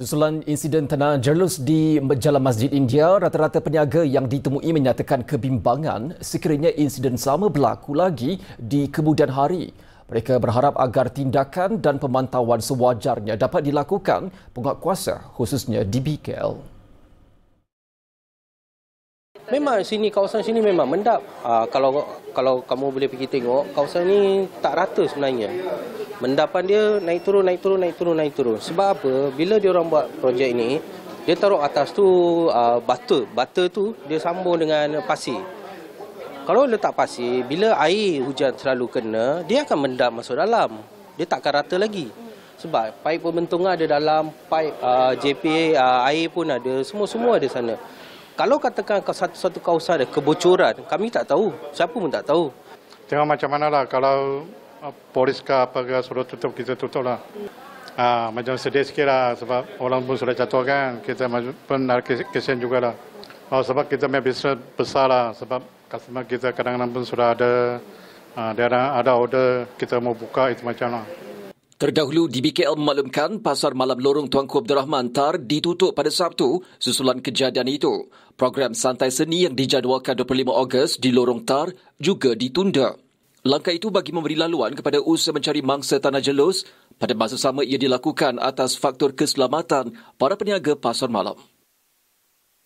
Susulan insiden tanah jelus di Jalan Masjid India, rata-rata peniaga yang ditemui menyatakan kebimbangan sekiranya insiden sama berlaku lagi di kemudian hari. Mereka berharap agar tindakan dan pemantauan sewajarnya dapat dilakukan penguatkuasa, khususnya di BKL. Memang sini kawasan sini memang mendap. Uh, kalau kalau kamu boleh pergi tengok kawasan ni tak rata sebenarnya mendapan dia naik turun naik turun naik turun naik turun sebab apa bila dia orang buat projek ini dia taruh atas tu uh, batu batu tu dia sambung dengan pasir kalau letak pasir bila air hujan terlalu kena dia akan mendap masuk dalam dia tak akan rata lagi sebab paip pembentung ada dalam paip uh, JPA uh, air pun ada semua-semua ada sana kalau katakan satu-satu kawasan ada kebocoran kami tak tahu siapa pun tak tahu tengok macam mana lah kalau polis ke apa ke suruh tutup kita tutup lah. Ha, macam sedih sikit lah sebab orang pun sudah jatuh kan. Kita pun nak kesian lah. Ha, sebab kita punya bisnes besar lah. Sebab customer kita kadang-kadang pun sudah ada. Ha, dia ada order kita mau buka itu macam lah. Terdahulu, DBKL memaklumkan pasar malam lorong Tuanku Abdul Rahman Tar ditutup pada Sabtu susulan kejadian itu. Program Santai Seni yang dijadualkan 25 Ogos di lorong Tar juga ditunda. Langkah itu bagi memberi laluan kepada usaha mencari mangsa tanah jelus pada masa sama ia dilakukan atas faktor keselamatan para peniaga pasar malam.